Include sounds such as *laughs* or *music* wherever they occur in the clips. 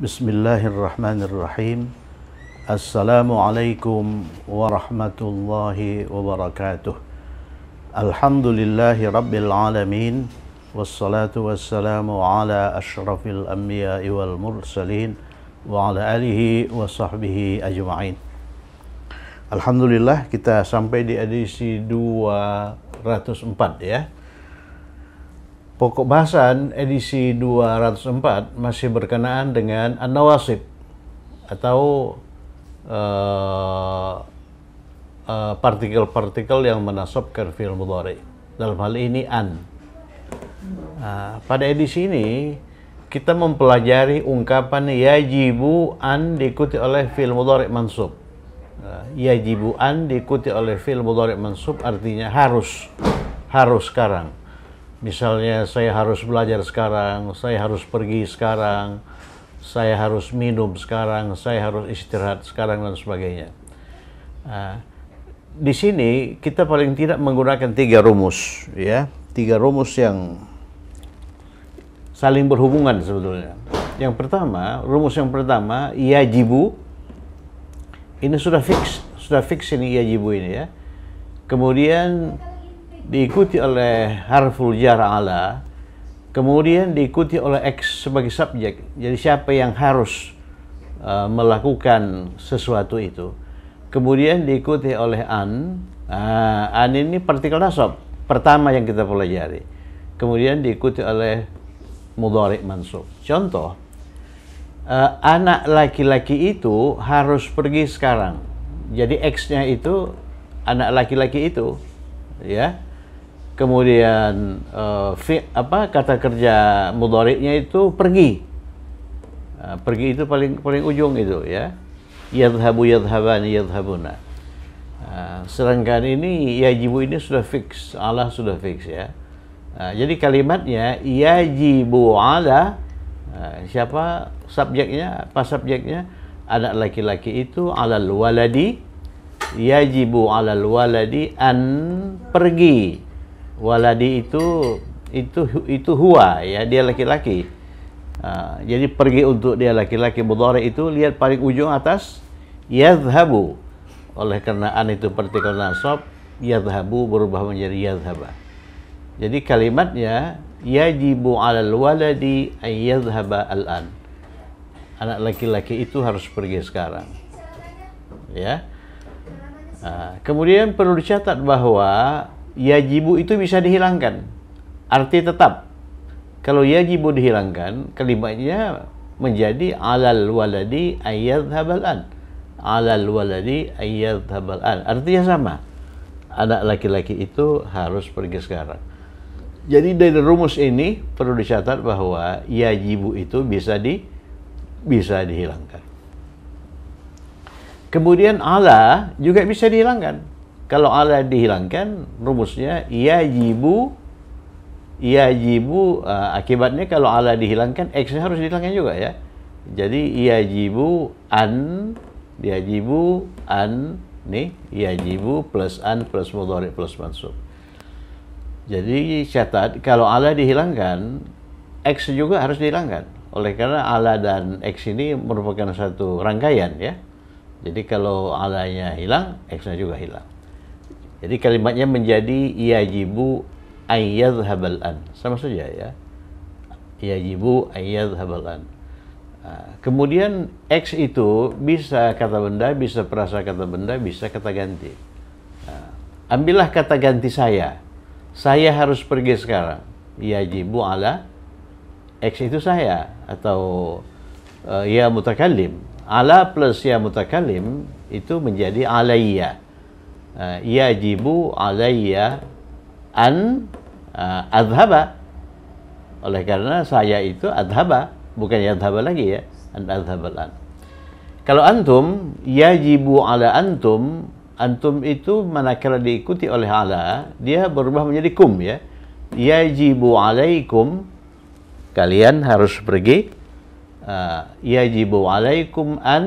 بسم الله الرحمن الرحيم السلام عليكم ورحمة الله وبركاته الحمد لله رب العالمين والصلاة والسلام على أشرف الأنبياء والمرسلين وعلى آله وصحبه اجمعين الحمد لله kita sampai di edisi 204 ya Pokok bahasan edisi 204 masih berkenaan dengan an-nawasib atau uh, uh, partikel-partikel yang menasabkan fi'il mudhari. Dalam hal ini an. Uh, pada edisi ini kita mempelajari ungkapan yajibu an diikuti oleh fi'il mudhari mansub. Uh, yajibu an diikuti oleh fi'il mudhari mansub artinya harus harus sekarang Misalnya saya harus belajar sekarang, saya harus pergi sekarang, saya harus minum sekarang, saya harus istirahat sekarang dan sebagainya. Ah, di sini kita paling tidak menggunakan tiga rumus, ya, tiga rumus yang saling berhubungan sebetulnya. Yang pertama, rumus yang pertama, yajibu. Ini sudah fix, sudah fix ini yajibu ini ya. Kemudian diikuti oleh harful jar ala, kemudian diikuti oleh X sebagai subjek. Jadi siapa yang harus uh, melakukan sesuatu itu. Kemudian diikuti oleh an. Uh, an ini partikel nasab pertama yang kita pelajari. Kemudian diikuti oleh mudhari mansub. Contoh, uh, anak laki-laki itu harus pergi sekarang. Jadi X-nya itu anak laki-laki itu ya kemudian uh, fi, apa kata kerja mudoriknya itu pergi uh, pergi itu paling paling ujung itu ya yadhabu yadhaban yadhabuna uh, eh, sedangkan ini yajibu ini sudah fix Allah sudah fix ya uh, jadi kalimatnya yajibu ala uh, siapa subjeknya apa subjeknya anak laki-laki itu alal waladi yajibu alal waladi an pergi waladi itu itu itu huwa ya dia laki-laki uh, jadi pergi untuk dia laki-laki mudhari itu lihat paling ujung atas yadhabu oleh karena an itu partikel nasab yadhabu berubah menjadi yadhaba jadi kalimatnya yajibu alal waladi ayyadhaba al-an anak laki-laki itu harus pergi sekarang ya uh, kemudian perlu dicatat bahwa yajibu itu bisa dihilangkan. Arti tetap. Kalau yajibu dihilangkan, kalimatnya menjadi alal waladi ayat habalan, Alal waladi ayat habalan. Artinya sama. Anak laki-laki itu harus pergi sekarang. Jadi dari rumus ini perlu dicatat bahwa yajibu itu bisa di bisa dihilangkan. Kemudian ala juga bisa dihilangkan. Kalau ala dihilangkan, rumusnya yajibu yajibu uh, akibatnya kalau ala dihilangkan x-nya harus dihilangkan juga ya. Jadi yajibu an jibu an nih jibu plus an plus mudhari plus mansub. Jadi catat kalau ala dihilangkan x juga harus dihilangkan. Oleh karena ala dan x ini merupakan satu rangkaian ya. Jadi kalau alanya hilang, x-nya juga hilang. Jadi kalimatnya menjadi yajibu ayyadhhabal an. Sama saja ya. Yajibu ayyadhhabal an. Ah, kemudian X itu bisa kata benda, bisa perasa kata benda, bisa kata ganti. Ah, ambillah kata ganti saya. Saya harus pergi sekarang. Yajibu ala X itu saya atau uh, ya mutakalim Ala plus ya mutakalim itu menjadi alaiya. Eh, yajibu alaiya an uh, eh, adhaba oleh karena saya itu adhaba bukan adhaba lagi ya an adhaba an kalau antum yajibu ala antum antum itu manakala diikuti oleh ala dia berubah menjadi kum ya yajibu alaikum kalian harus pergi uh, yajibu alaikum an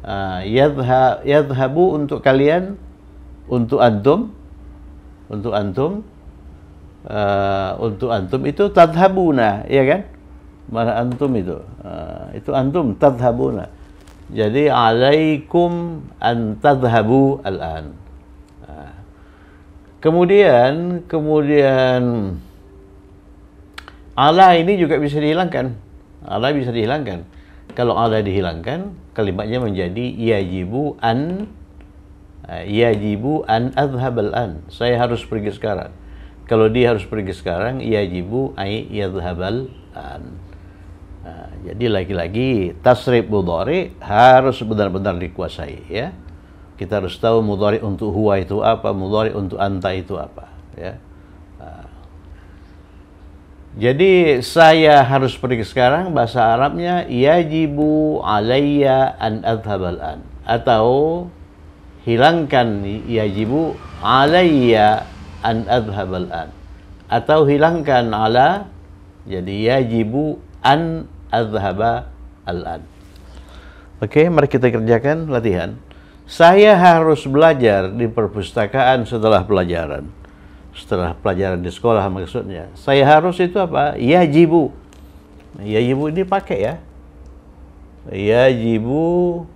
uh, yadha, yadhabu untuk kalian untuk antum untuk antum uh, untuk antum itu tadhabuna ya kan mana antum itu uh, itu antum tadhabuna jadi alaikum an tadhabu al-an nah, kemudian kemudian ala ini juga bisa dihilangkan ala bisa dihilangkan kalau ala dihilangkan kalimatnya menjadi yajibu an Eh, jibu an adhabal al-an. Saya harus pergi sekarang. Kalau dia harus pergi sekarang, yajibu ay al an. Eh, jadi lagi-lagi tasrif mudhari harus benar-benar dikuasai ya. Kita harus tahu mudhari untuk huwa itu apa, mudhari untuk anta itu apa ya. Eh, jadi saya harus pergi sekarang bahasa Arabnya yajibu alayya an adhabal an atau hilangkan yajibu ya an al an atau hilangkan ala jadi yajibu an adhhaba al an oke okay, mari kita kerjakan latihan saya harus belajar di perpustakaan setelah pelajaran setelah pelajaran di sekolah maksudnya saya harus itu apa yajibu yajibu ini pakai ya yajibu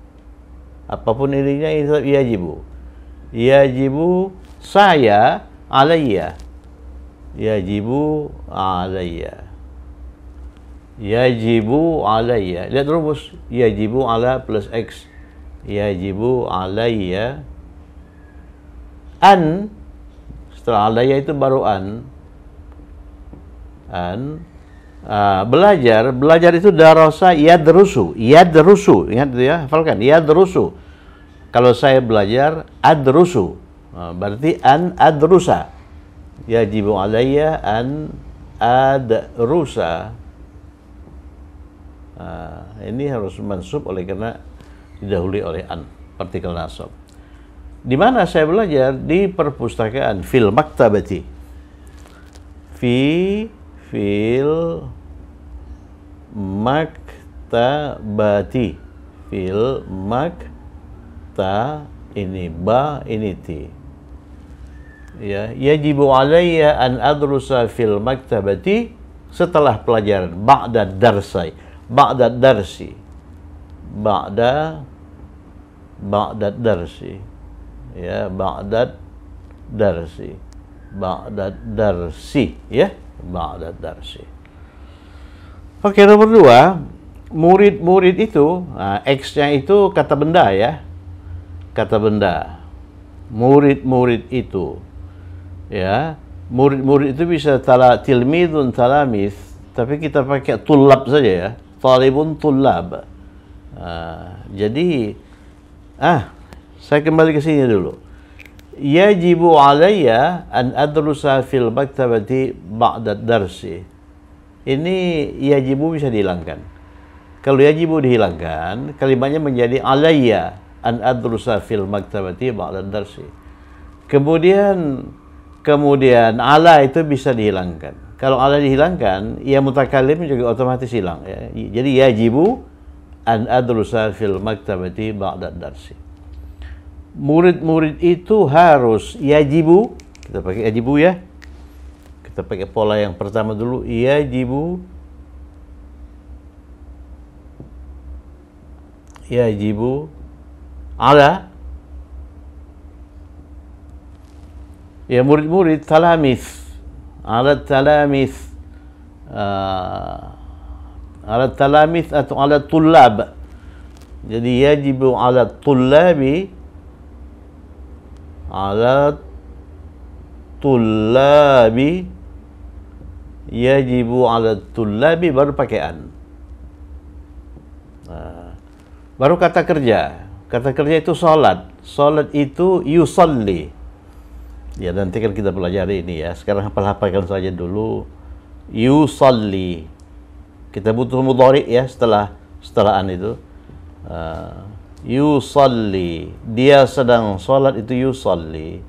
apapun dirinya itu yajibu yajibu saya alayya yajibu alayya yajibu alayya lihat rumus yajibu ala plus x yajibu alayya an setelah alayya itu baru an an uh, belajar, belajar itu darosa yadrusu, yadrusu, ingat itu ya, hafalkan, yadrusu. Kalau saya belajar adrusu, uh, berarti an adrusa. Yajibu alaiya an adrusa. Uh, ini harus mansub oleh karena didahului oleh an, partikel nasab. Di mana saya belajar? Di perpustakaan fil maktabati. Fi fil maktabati fil ta ini ba ini ti ya yajibu alayya an adrusa fil maktabati setelah pelajaran ba'da darsai ba'da darsi ba'da ba'da darsi ya ba'da darsi ba'da darsi ya ba'da darsi Oke, nomor dua, murid-murid itu, nah, X-nya itu kata benda ya. Kata benda. Murid-murid itu. Ya, murid-murid itu bisa tala, tilmidun talamis, tapi kita pakai tulab saja ya. Talibun tulab. Uh, nah, jadi, ah, saya kembali ke sini dulu. Yajibu alaya an adrusa fil maktabati ba'da darsi ini yajibu bisa dihilangkan. Kalau yajibu dihilangkan, kalimatnya menjadi alayya an adrusa fil maktabati ba'da darsi. Kemudian kemudian ala itu bisa dihilangkan. Kalau ala dihilangkan, ya mutakalim juga otomatis hilang ya. Jadi yajibu an adrusa fil maktabati ba'da darsi. Murid-murid itu harus yajibu kita pakai yajibu ya kita pakai pola yang pertama dulu. Iya jibu. Iya jibu. alat Ya murid-murid talamis. Ala talamis. Uh, eh, ala talamis atau ala tulab. Jadi ya, jibu ala tulabi ala tulabi yajibu ala tulabi baru pakaian. Nah, baru kata kerja. Kata kerja itu sholat, sholat itu yusalli. Ya nanti kan kita pelajari ini ya. Sekarang hafal-hafalkan saja dulu yusalli. Kita butuh mudhari ya setelah setelahan itu. Uh, yusalli. Dia sedang sholat itu yusalli.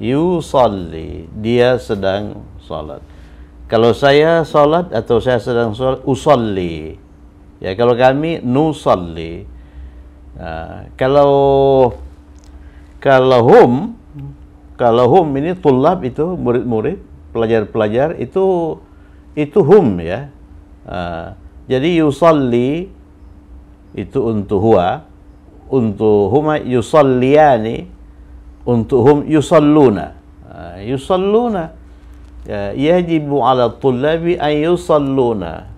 Yusalli. Dia sedang sholat. Kalau saya sholat atau saya sedang sholat, usolli. Ya, kalau kami, nusolli. uh, kalau kalau hum, kalau hum ini tulab itu murid-murid, pelajar-pelajar itu itu hum ya. uh, jadi yusolli itu untuk huwa, untuk huma yusalliani untuk hum yusalluna. uh, yusalluna Ya, yajibu ala tullabi an yusalluna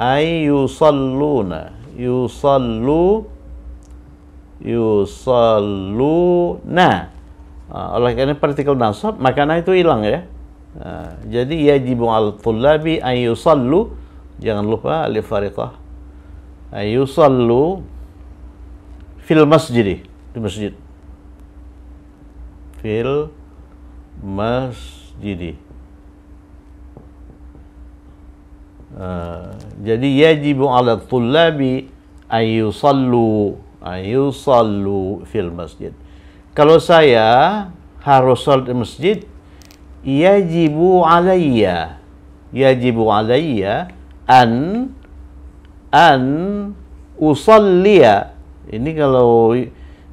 ay yusalluna yusallu yusalluna uh, oleh karena partikel nasab makana itu hilang ya uh, jadi yajibu ala tullabi an yusallu jangan lupa alif fariqah an yusallu fil masjid di masjid fil masjid jadi, Uh, jadi yajibu ala tullabi ayu ayusallu fil masjid. Kalau saya harus salat di masjid, yajibu alayya yajibu alayya an an usalliya ini kalau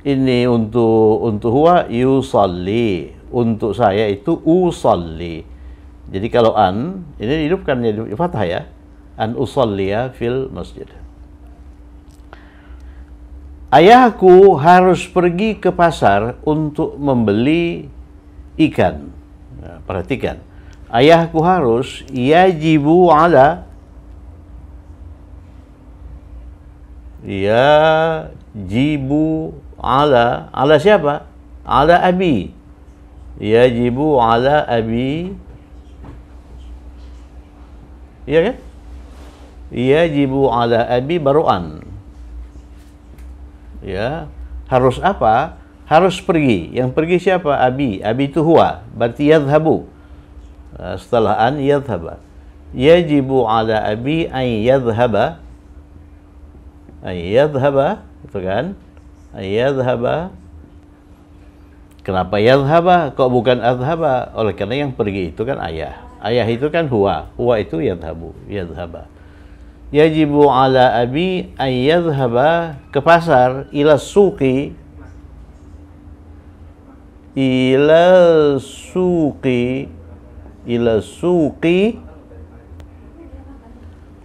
ini untuk untuk huwa yusalli untuk saya itu usolli. Jadi kalau an ini dihidupkan jadi fathah ya. An ya, fil masjid. Ayahku harus pergi ke pasar untuk membeli ikan. Ya, perhatikan. Ayahku harus yajibu ala ya jibu ala ala siapa? Ala abi yajibu ala abi Iya kan? Yajibu ala abi baruan. Ya, harus apa? Harus pergi. Yang pergi siapa? Abi. Abi itu huwa. Berarti yadhabu. Eh, setelah an yadhaba. Yajibu ala abi an yadhaba. An yadhaba. Itu kan? An yadhaba Kenapa yadhaba? Kok bukan adhaba? Oleh karena yang pergi itu kan ayah. Ayah itu kan huwa. Huwa itu yadhabu, yadhaba. Yajibu ala abi ayyadhaba ke pasar ila suki ila suki ila suki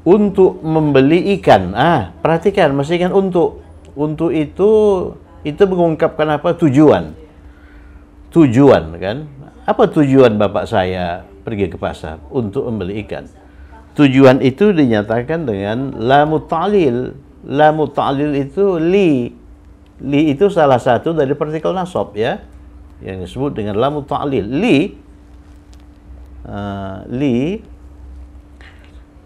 untuk membeli ikan. Ah, perhatikan masih ikan untuk. Untuk itu itu mengungkapkan apa? Tujuan tujuan kan. Apa tujuan bapak saya pergi ke pasar untuk membeli ikan? Tujuan itu dinyatakan dengan lamu ta'lil. Lamu ta'lil itu li. Li itu salah satu dari partikel nasab ya. Yang disebut dengan lamu ta'lil. Li uh, li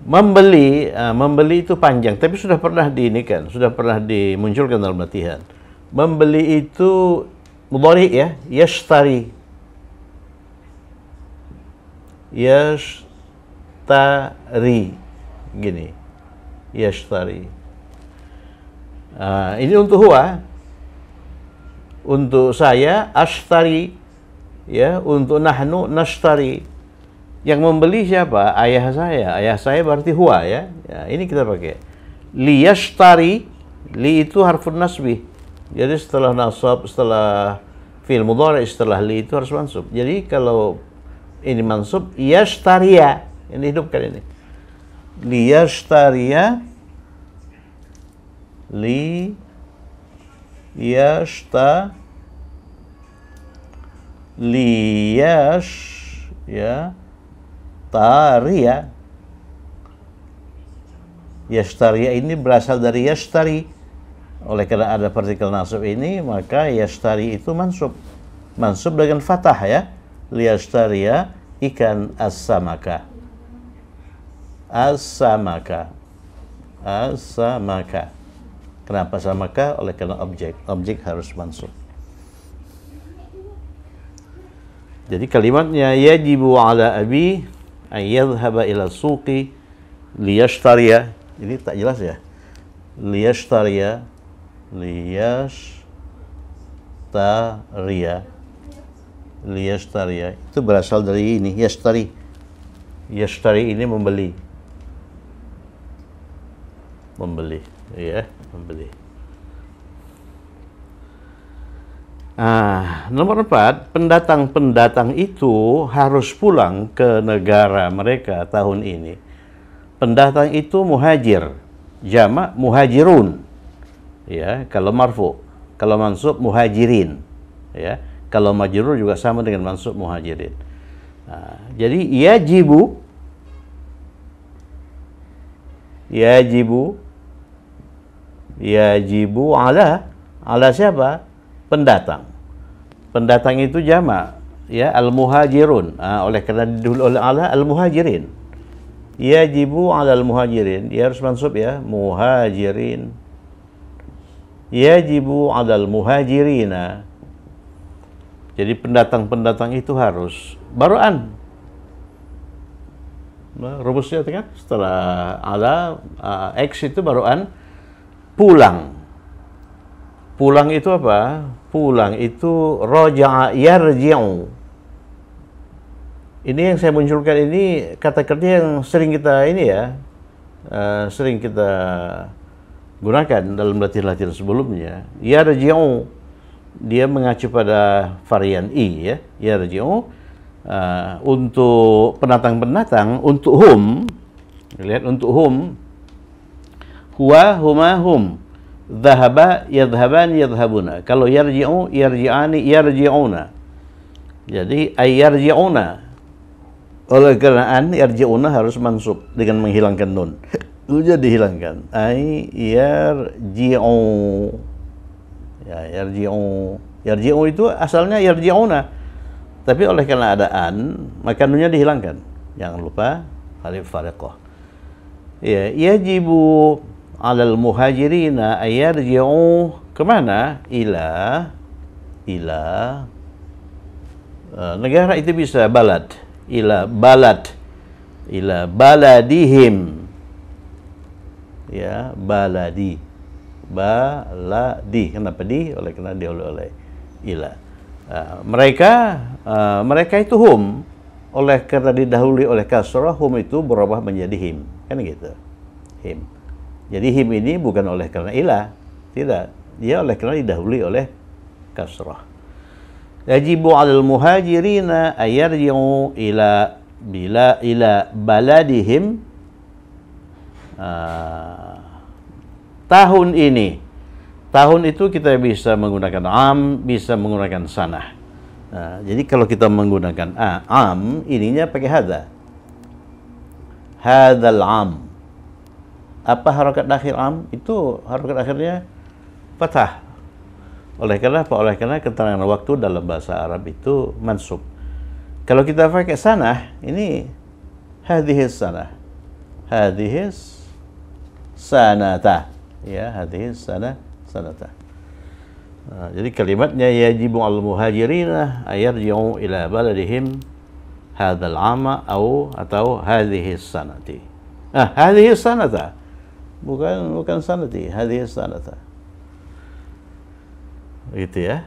membeli uh, membeli itu panjang tapi sudah pernah di ini kan sudah pernah dimunculkan dalam latihan membeli itu mudhari ya yashtari yashtari gini yashtari uh, ini untuk huwa ah? untuk saya ashtari ya untuk nahnu nashtari yang membeli siapa ayah saya ayah saya berarti huwa ah, ya, ya ini kita pakai liyashtari li itu harfun nasbih jadi setelah nasab, setelah fil mudhari, setelah li itu harus mansub. Jadi kalau ini mansub, yashtariya. Ini hidupkan ini. yashtariya. Li. Yashta. yash. Ya. Tariya. Yashtariya ini berasal dari yashtari oleh karena ada partikel nasab ini, maka yastari itu mansub. Mansub dengan fatah ya. liastaria ikan asamaka asamaka asamaka Kenapa samaka? Oleh karena objek. Objek harus mansub. Jadi kalimatnya yajibu ala abi ayyadhhaba ila suqi liyashtariya. Ini tak jelas ya. Liyashtariya liyastaria liyastaria itu berasal dari ini yastari yastari ini membeli membeli ya membeli Nah, nomor empat, pendatang-pendatang itu harus pulang ke negara mereka tahun ini. Pendatang itu muhajir, jamak muhajirun ya kalau marfu kalau mansub muhajirin ya kalau majrur juga sama dengan mansub muhajirin nah, jadi yajibu yajibu yajibu ala ala siapa pendatang pendatang itu jama, ya al muhajirun nah, oleh karena dulu oleh ala al muhajirin yajibu ala al muhajirin Dia harus mansub ya muhajirin yajibu adal muhajirina jadi pendatang-pendatang itu harus baruan nah, rumusnya kan setelah ada uh, X itu baruan pulang pulang itu apa pulang itu roja yarji'u ini yang saya munculkan ini kata kerja yang sering kita ini ya uh, sering kita gunakan dalam latihan-latihan sebelumnya, ya raji'u dia mengacu pada varian I e, ya, ya raji'u uh, ah, untuk penatang-penatang untuk hum lihat untuk hum huwa huma hum dhahaba yadhhaban yadhhabuna kalau yarji'u yarji'ani yarji'una jadi ay yarji'una oleh kerana yarji'una harus mansub dengan menghilangkan nun *laughs* Ujar dihilangkan ai yarji'u ya Yar yarji'u itu asalnya yarji'una tapi oleh karena ada an maka nunnya dihilangkan jangan lupa alif fariqah ya yajibu alal muhajirina ayar ayarji'u kemana ila ila eh, negara itu bisa balad ila balad ila baladihim ya baladi baladi kenapa di oleh karena dahulu oleh ila uh, mereka uh, mereka itu hum oleh karena didahului oleh kasrah hum itu berubah menjadi him kan gitu him jadi him ini bukan oleh karena ila tidak dia oleh karena didahului oleh kasrah yajibu 'alal muhajirina ayarji'u ila bila ila baladihim uh, tahun ini. Tahun itu kita bisa menggunakan am, bisa menggunakan sanah. Uh, jadi kalau kita menggunakan uh, am, ininya pakai hada. Hadal am. Apa harokat akhir am? Itu harokat akhirnya patah. Oleh karena apa? Oleh karena keterangan waktu dalam bahasa Arab itu mansub. Kalau kita pakai sanah, ini hadhis sanah. hadhis sanata. Ya, hadhihi sana sanata. Nah, jadi kalimatnya ya yajibu al muhajirina ayarji'u ila baladihim hadzal ama au atau hadhihi sanati. Ah, hadhihi sanata. Bukan bukan sanati, hadhihi sanata. Gitu ya.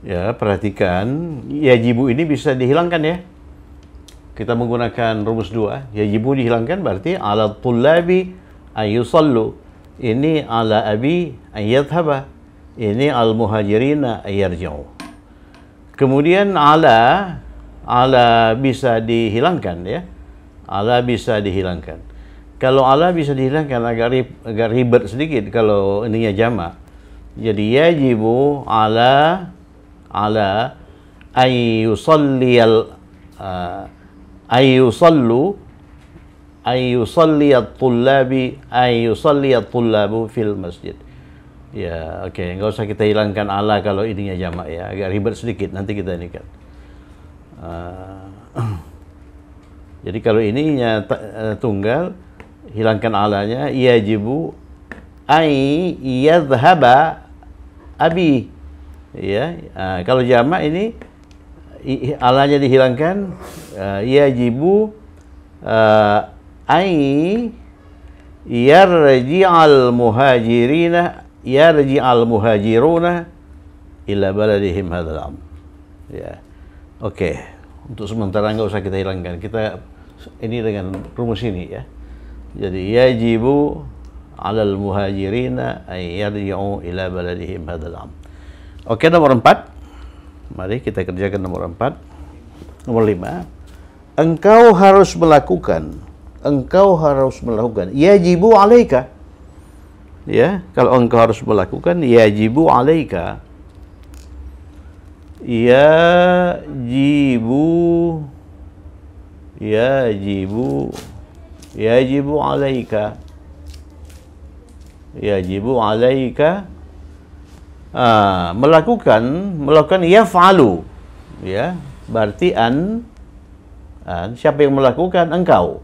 Ya, perhatikan ya jibu ini bisa dihilangkan ya kita menggunakan rumus dua ya yajibu dihilangkan berarti ala tullabi ayusallu ini ala abi ayadhaba ini al muhajirina ayarjau kemudian ala ala bisa dihilangkan ya ala bisa dihilangkan kalau ala bisa dihilangkan agak rib, agak ribet sedikit kalau ininya jama jadi ya yajibu ala ala ayusalliyal uh, ah, ayusallu ayusalliyat tullabi ayusalliyat tullabu fil masjid. Ya, oke, okay. nggak usah kita hilangkan ala kalau ininya jamak ya. Agak ribet sedikit, nanti kita ini kan. Uh, jadi kalau ininya uh, tunggal, hilangkan alanya, yajibu ai yadhhaba abi. Ya, uh, kalau jamak ini alanya dihilangkan uh, iya jibu uh, ai al muhajirina al muhajiruna ila baladihim hadzal am. Ya. Oke, okay. untuk sementara nggak usah kita hilangkan. Kita ini dengan rumus ini ya. Jadi ya jibu 'alal muhajirina ay yarji'u ila baladihim hadzal am. Oke, okay, nomor 4. Mari kita kerjakan nomor 4. Nomor 5. Engkau harus melakukan. Engkau harus melakukan. Yajibu alaika. Ya, kalau engkau harus melakukan yajibu alaika. Ya ya jibu, jibu, ya jibu alaika. ya jibu alaika uh, melakukan melakukan falu ya berarti an, an siapa yang melakukan engkau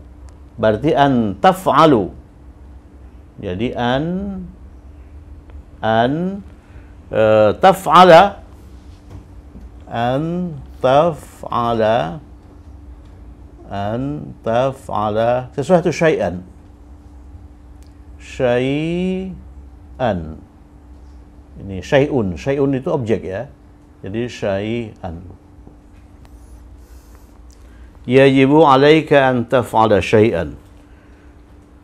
berarti an taf'alu jadi an an uh, taf'ala an taf'ala an taf'ala sesuatu syai'an syai'an ini syai'un, syai'un itu objek ya. Jadi syai'an. Yajibu alaika an taf'ala syai'an.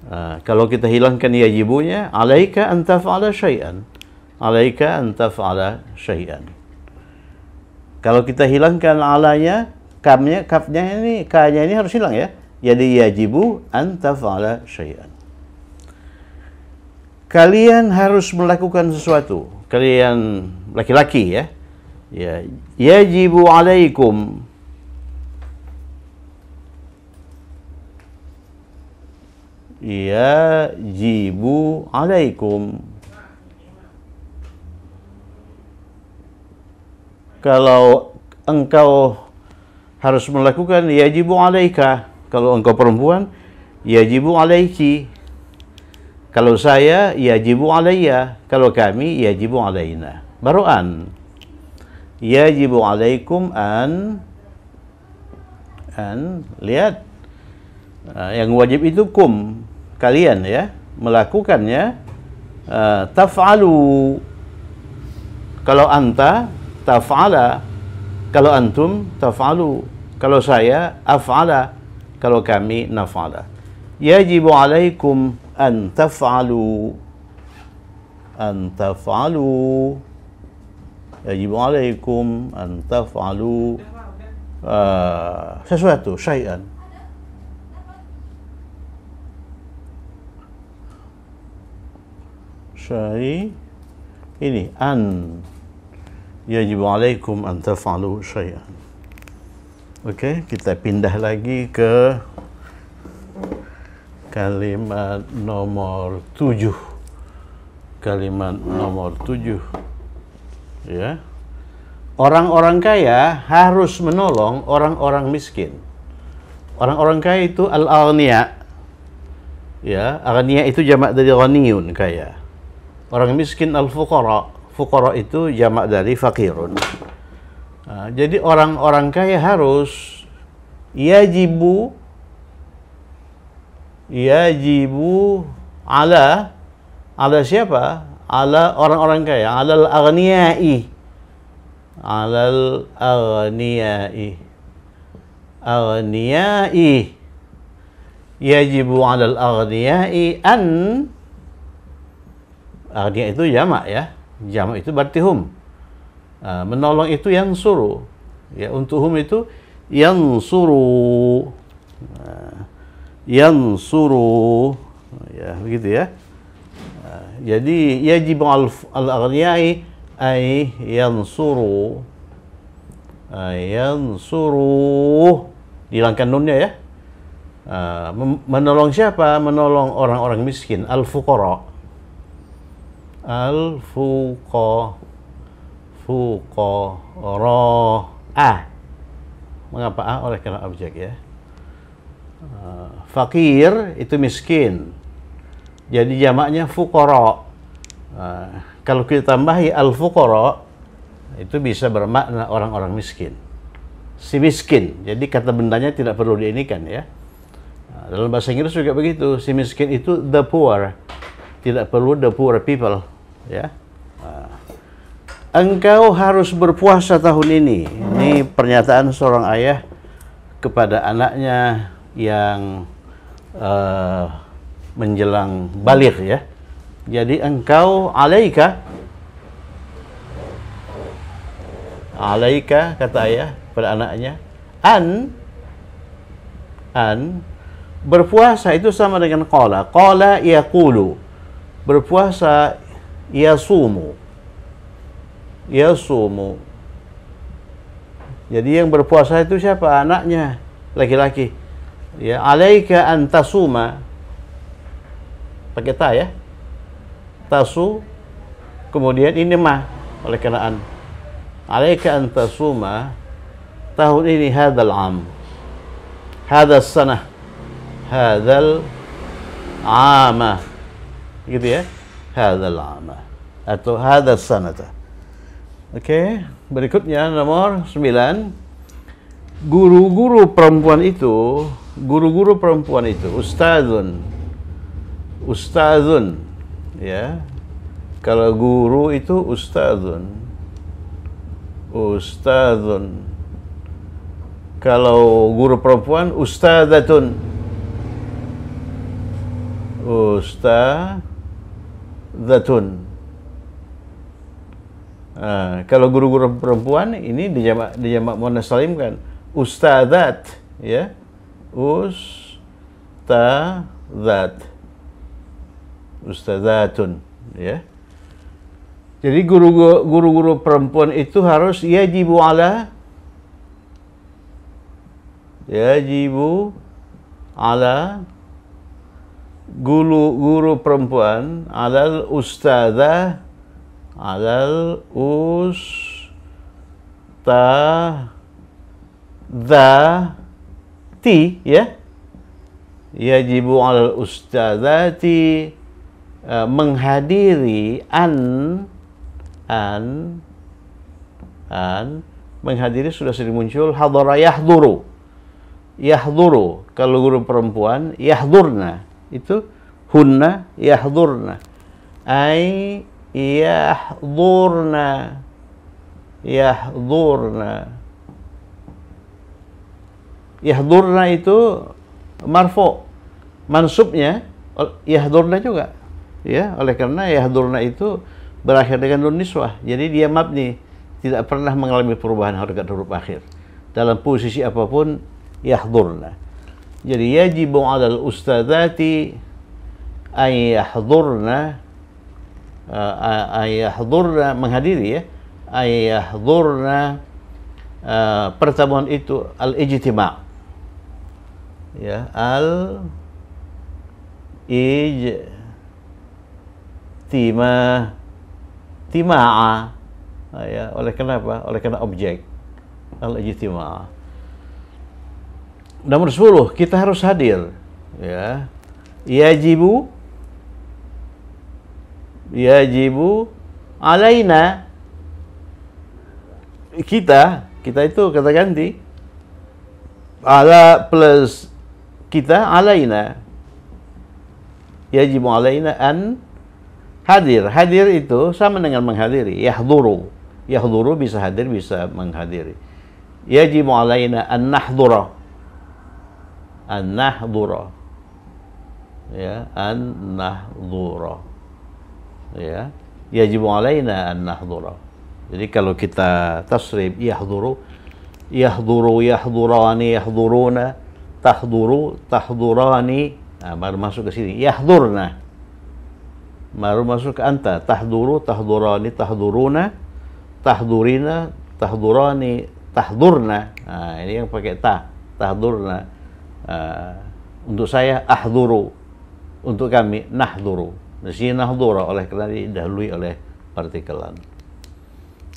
Uh, kalau kita hilangkan yajibunya, alaika an taf'ala syai'an. Alaika an taf'ala syai'an. Kalau kita hilangkan alanya, kamnya, kafnya ini, kanya ini harus hilang ya. Jadi yajibu an taf'ala syai'an. Kalian harus melakukan sesuatu kalian laki-laki ya. Ya, yajibu alaikum yajibu alaikum kalau engkau harus melakukan yajibu alaika kalau engkau perempuan yajibu alaiki kalau saya, yajibu alaiya. Kalau kami, yajibu alaina. Baru an. Yajibu alaikum an. An. Lihat. Ah, yang wajib itu kum. Kalian ya. Melakukannya. Uh, taf'alu. Kalau anta, taf'ala. Kalau antum, taf'alu. Kalau saya, af'ala. Kalau kami, naf'ala. Yajibu alaikum أن تفعلوا أن تفعلوا يجب عليكم أن تفعلوا آه sesuatu شيئا شيء إني أن يجب عليكم أن تفعلوا شيئا أوكي كتابين pindah lagi ke kalimat nomor tujuh kalimat nomor tujuh ya orang-orang kaya harus menolong orang-orang miskin orang-orang kaya itu al alnia ya alnia itu jamak dari ghaniyun kaya orang miskin al-fuqara fuqara itu jamak dari fakirun nah, jadi orang-orang kaya harus yajibu yajibu ala ala siapa? Ala orang-orang kaya, alal aghniyai. Alal aghniyai. Aghniyai. Yajibu alal aghniyai an Aghniya itu jama ya. jama itu berarti hum. Ah, menolong itu yang suruh. Ya, untuk hum itu yang suruh. Ah, yansuru ya begitu ya nah, jadi yajib al-aghniyai ay yansuru ay yansuru dihilangkan nunnya ya nah, menolong siapa menolong orang-orang miskin al-fuqara al-fuqa fuqara a ah, mengapa a ah, oleh karena objek ya Ah, fakir itu miskin. Jadi jamaknya fukoro. Ah, kalau kita tambahi al fukoro itu bisa bermakna orang-orang miskin. Si miskin. Jadi kata bendanya tidak perlu diinikan ya. Ah, dalam bahasa Inggris juga begitu. Si miskin itu the poor. Tidak perlu the poor people ya. Engkau harus berpuasa tahun ini. Ini pernyataan seorang ayah kepada anaknya yang uh, menjelang balik ya. Jadi engkau alaika alaika kata ayah pada anaknya an an berpuasa itu sama dengan qala qala yaqulu berpuasa yasumu yasumu jadi yang berpuasa itu siapa anaknya laki-laki ya alaika an tasuma pakai ta ya tasu kemudian ini mah oleh kenaan alaika an tasuma tahun ini hadal am hadal sana, hadal ama gitu ya hadal ama atau hadal sanata oke berikutnya nomor 9 guru-guru perempuan itu guru-guru perempuan itu ustazun ustazun ya kalau guru itu ustazun ustazun kalau guru perempuan ustazatun ustazatun nah, kalau guru-guru perempuan ini dijamak dijamak muannas salim kan ustazat ya Ustazat, Ustazatun, ya jadi guru-guru perempuan itu harus yajibu ala yajibu ala guru guru perempuan alal Ustazah, alal ustazah ti ya yajibu al ustazati uh, e, menghadiri an an an menghadiri sudah sering muncul hadara yahduru yahduru kalau guru perempuan yahdurna itu hunna yahdurna ai yahdurna yahdurna yahdurna itu marfo mansubnya yahdurna juga ya oleh karena yahdurna itu berakhir dengan nun niswah jadi dia mabni tidak pernah mengalami perubahan harga huruf akhir dalam posisi apapun yahdurna jadi yajibu alal ustadzati ay yahdurna eh, ay yahdurna menghadiri ya ay yahdurna eh, pertemuan itu al ijtima ya al ij tima timaa ah, ya oleh kenapa oleh karena objek al ijtimaa nomor 10 kita harus hadir ya yajibu yajibu alaina kita kita itu kata ganti ala plus kita alaina yajibu alaina an hadir hadir itu sama dengan menghadiri yahduru yahduru bisa hadir bisa menghadiri yajibu alaina an nahdura an nahdura ya an nahdura ya yajibu alaina an nahdura jadi kalau kita tasrib yahduru yahduru yahdurani yahduruna tahduru tahdurani nah, baru masuk ke sini yahdurna baru masuk ke anta tahduru tahdurani tahduruna tahdurina tahdurani tahdurna nah, ini yang pakai ta tahdurna uh, untuk saya ahduru untuk kami nahduru di sini nahdura oleh karena didahului oleh partikelan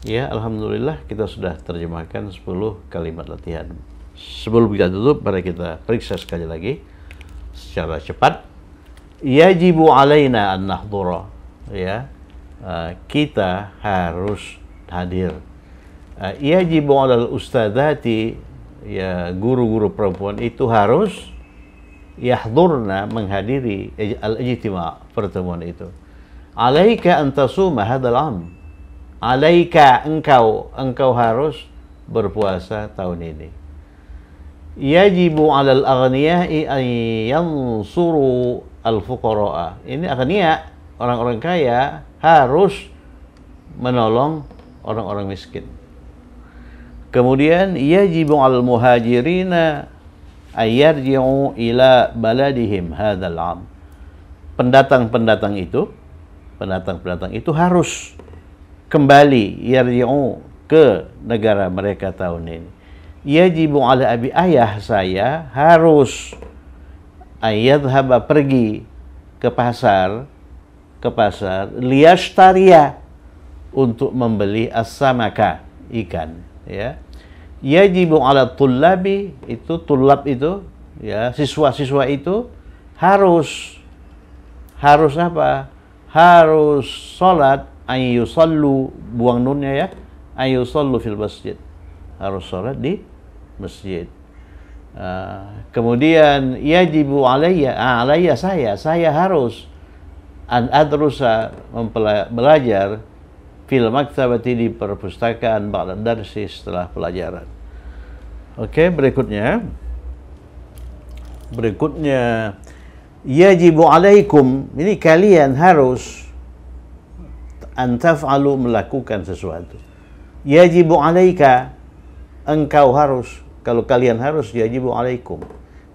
ya alhamdulillah kita sudah terjemahkan 10 kalimat latihan Sebelum kita tutup, mari kita periksa sekali lagi secara cepat. Yajibu alaina an nahdura. Ya, uh, kita harus hadir. Uh, yajibu alal ustadzati ya guru-guru perempuan itu harus yahdurna menghadiri al-ijtima pertemuan itu. Alaika antasuma hadzal am. Alaika engkau engkau harus berpuasa tahun ini yajibu 'alal aghniya'i an yansuru al fuqara. Ini aghnia, orang-orang kaya harus menolong orang-orang miskin. Kemudian yajibu 'alal muhajirina ayarji'u ila baladihim hadzal 'am. Pendatang-pendatang itu, pendatang-pendatang itu harus kembali yarji'u ke negara mereka tahun ini yajibu ala abi ayah saya harus ayat haba pergi ke pasar ke pasar taria untuk membeli asamaka ikan ya yajibu ala tulabi itu tulab itu ya siswa-siswa itu harus harus apa harus ayu salu buang nunnya ya ayu salu fil masjid harus sholat di masjid. Uh, kemudian yajibu alayya ah, alayya saya saya harus an adrusa belajar fil maktabati di perpustakaan ba'da darsi setelah pelajaran. Oke, okay, berikutnya berikutnya yajibu alaikum ini kalian harus antaf alu melakukan sesuatu. Yajibu alaika engkau harus kalau kalian harus, yajibu alaikum.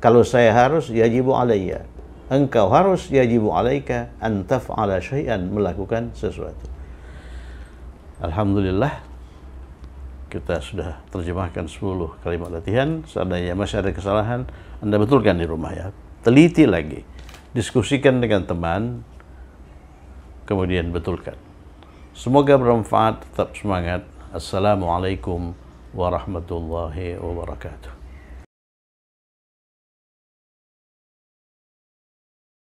Kalau saya harus, yajibu alayya. Engkau harus, yajibu alaika, antaf ala syai'an, melakukan sesuatu. Alhamdulillah, kita sudah terjemahkan 10 kalimat latihan. Seandainya masih ada kesalahan, Anda betulkan di rumah ya. Teliti lagi. Diskusikan dengan teman, kemudian betulkan. Semoga bermanfaat, tetap semangat. Assalamualaikum ورحمة الله وبركاته